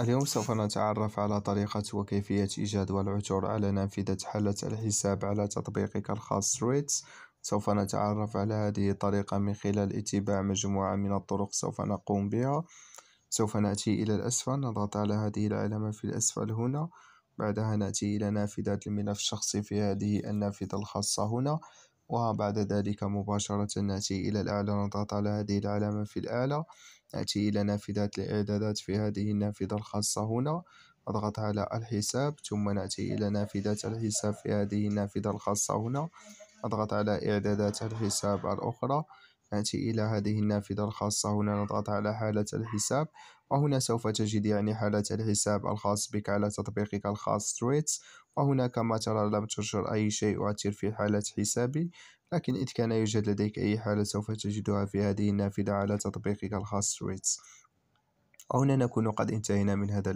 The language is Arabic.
اليوم سوف نتعرف على طريقة وكيفية إيجاد والعثور على نافذة حالة الحساب على تطبيقك الخاص ريتس سوف نتعرف على هذه الطريقة من خلال اتباع مجموعة من الطرق سوف نقوم بها سوف نأتي إلى الأسفل نضغط على هذه العلامة في الأسفل هنا بعدها نأتي إلى نافذة الملف الشخصي في هذه النافذة الخاصة هنا وبعد ذلك مباشرة نأتي إلى الأعلى نضغط على هذه العلامة في الأعلى نأتي إلى نافذة الإعدادات في هذه النافذة الخاصة هنا أضغط على الحساب ثم نأتي إلى نافذة الحساب في هذه النافذة الخاصة هنا أضغط على إعدادات الحساب الأخرى نأتي إلى هذه النافذة الخاصة هنا نضغط على حالة الحساب وهنا سوف تجد يعني حالة الحساب الخاص بك على تطبيقك الخاص تويتس وهنا كما ترى لم تشر أي شيء يؤثر في حالة حسابي لكن إذا كان يوجد لديك أي حالة سوف تجدها في هذه النافذة على تطبيقك الخاص تويتس وهنا نكون قد انتهينا من هذا